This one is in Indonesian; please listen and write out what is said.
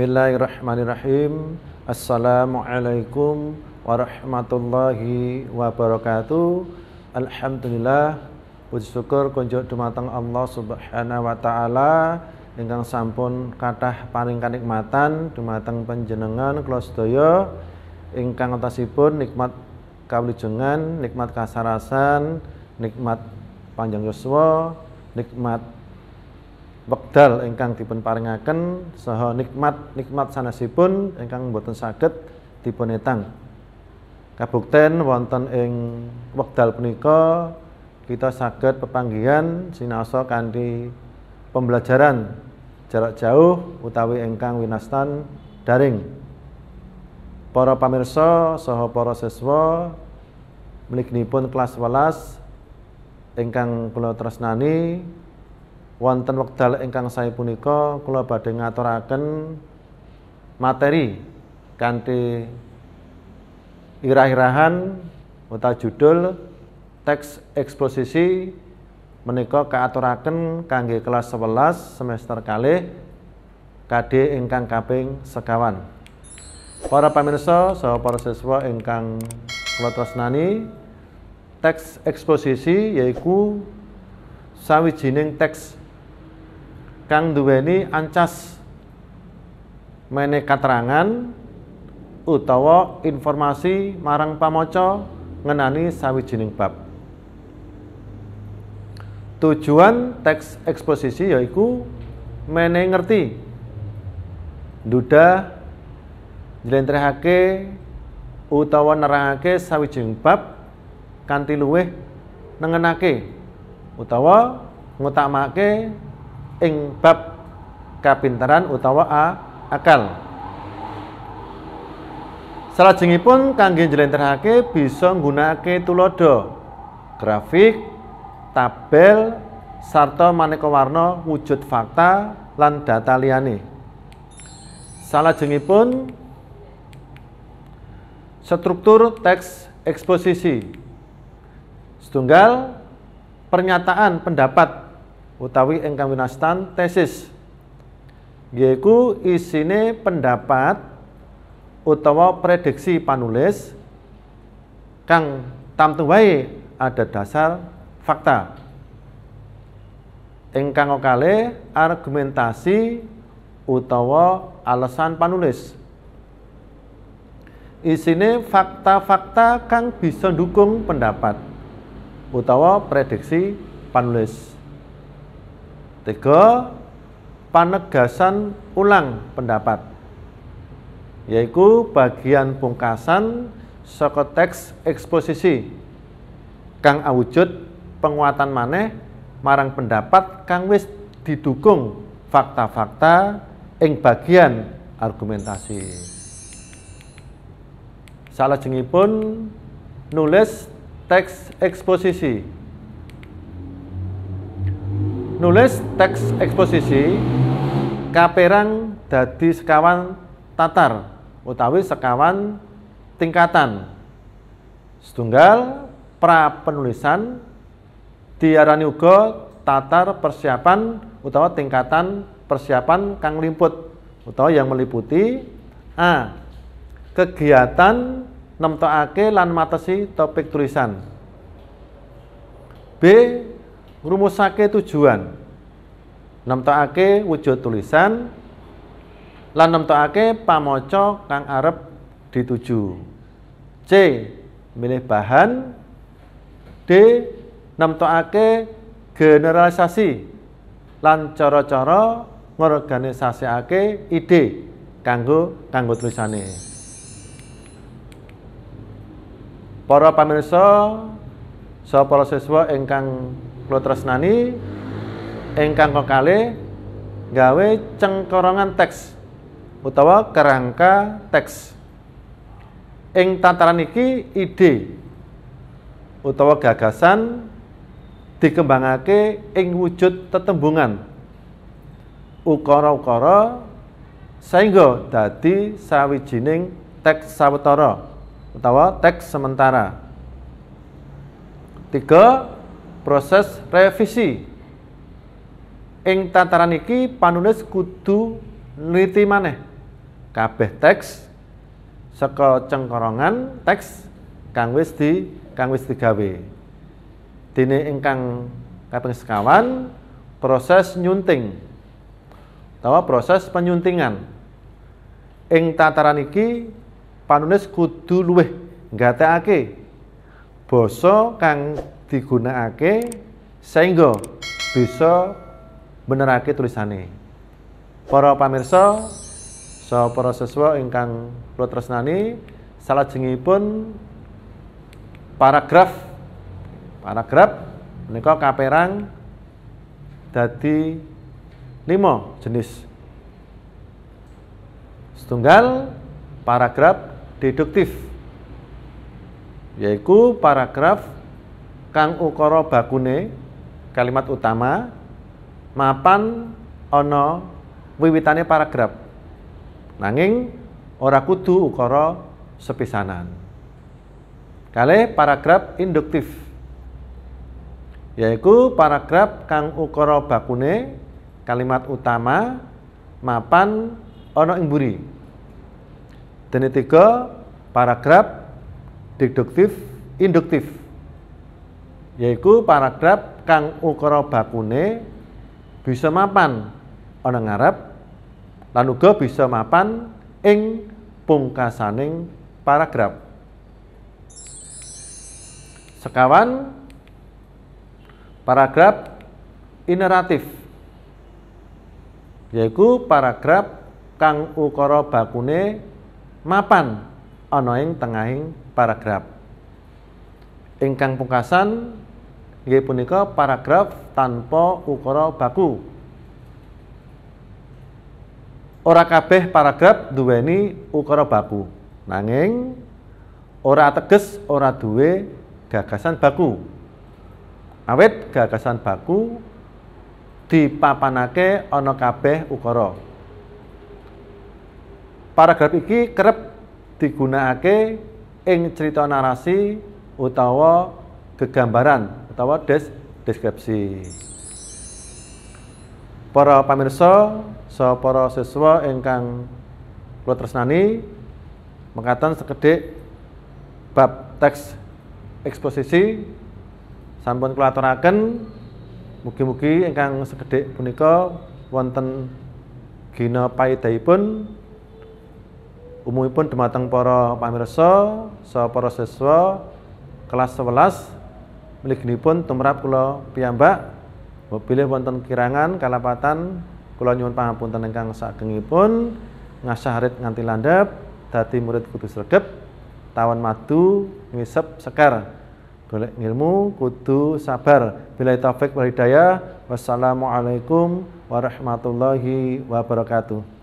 Bismillahirrahmanirrahim. Assalamualaikum warahmatullahi wabarakatuh. Alhamdulillah puji syukur kunjuk dumateng Allah Subhanahu wa taala ingkang sampun kathah paring kanikmatan dumateng penjenengan kula sedaya ingkang atasipun nikmat kawlijungan nikmat kasarasan, nikmat panjang yuswa, nikmat wekdal engkang dipun paringaken saha nikmat-nikmat sanesipun engkang mboten saged dipun etang. Kabukten wonten ing wekdal punika kita saged pepanggihan sinasa kanthi pembelajaran jarak jauh utawi engkang winastan daring. Para pamirsa saha para siswa mliginipun kelas 11 ingkang kula tresnani wonten wekdal ingkang saya punika kula badhe ngaturaken materi kanthi irah-irahan utawa judul teks eksposisi menika kaaturaken kangge kelas 11 semester kali, KD ingkang kaping sekawan. Para pamirsa saha para siswa ingkang kula tresnani, teks eksposisi yaiku sawijining teks kang duweni ancas mene katerangan utawa informasi marang pamoco ngenani sawi sawijining bab. Tujuan teks eksposisi yaitu mene ngerti duda njlentrehake utawa sawi sawijining bab kanti luwih nengenake utawa make ing bab utawa a, akal. Salajengipun kangge njlentrehake bisa nggunakake tulodo grafik, tabel, sarta maneka warna wujud fakta lan data liyane. Salajengipun struktur teks eksposisi. Setunggal pernyataan pendapat utawi ingkang winastan tesis yaiku isine pendapat utawa prediksi panulis kang tamtu wae ada dasar fakta ingkang okale argumentasi utawa alasan panulis isine fakta-fakta kang bisa dukung pendapat utawa prediksi panulis Tiga, panegasan ulang pendapat yaitu bagian pungkasan saka teks eksposisi kang awujud penguatan maneh marang pendapat kang wis didukung fakta-fakta ing bagian argumentasi. Salah pun nulis teks eksposisi nulis teks eksposisi kaperang dadi sekawan tatar utawi sekawan tingkatan setunggal pra penulisan diarani uga tatar persiapan utawa tingkatan persiapan kang limput utawa yang meliputi a kegiatan nemtokake lan matesi topik tulisan B ngrumusake tujuan nemtokake wujud tulisan lan nemtokake pamaca kang arep dituju C milih bahan D nemtokake generalisasi lan cara-cara ngorganisasikake ide kanggo kanggo tulisane para pamirsa saha para siswa ingkang kula tresnani ingkang kokale gawe cengkorongan teks utawa kerangka teks. Ing tataran iki ide utawa gagasan dikembangake ing wujud tetembungan ukara-ukara sehingga dadi sawijining teks sawetara utawa teks sementara. Tiga, proses revisi. Ing tataran iki panulis kudu nliti maneh kabeh teks saka cengkorongan teks kang wis di kang wis digawe. Dene ingkang kaping sekawan proses nyunting atau proses penyuntingan. Ing tataran iki panulis kudu luwih nggatekake basa kang digunakake sehingga bisa benerake tulisane. Para pamirsa, so para siswa ingkang kula tresnani, salajengipun paragraf paragraf menika kaperang dadi lima jenis. Setunggal paragraf deduktif yaitu paragraf kang ukara bakune kalimat utama mapan ana wiwitane paragraf nanging ora kudu ukara sepisanan kale paragraf induktif yaitu paragraf kang ukara bakune kalimat utama mapan ana ing buri dene tiga paragraf deduktif induktif yaiku paragraf kang ukara bakune bisa mapan ana ngarep lan uga bisa mapan ing pungkasaning paragraf sekawan paragraf ineratif yaiku paragraf kang ukara bakune mapan ana ing tengahing paragraf ingkang pungkasan Nggih punika paragraf tanpa ukara baku. Ora kabeh paragraf duweni ukara baku. Nanging ora teges ora duwe gagasan baku. Awet gagasan baku dipapanake ana kabeh ukara. Paragraf iki kerep digunakake ing cerita narasi utawa kegambaran atau des deskripsi. Para pamirsa, so para siswa ingkang kula tresnani mengatakan sekedhik bab teks eksposisi sampun kula aturaken mugi-mugi ingkang sekedhik punika wonten gina pun umumipun dumateng para pamirsa so para siswa kelas 11 pun tumrap kula piyambak mobilih wonten kirangan kalapatan kula nyuwun pangapunten ingkang sagengipun ngasah rit nganti landhep dadi murid kudu sregep tawan madu ngisep sekar golek ilmu kudu sabar bila taufik wal hidayah wassalamualaikum warahmatullahi wabarakatuh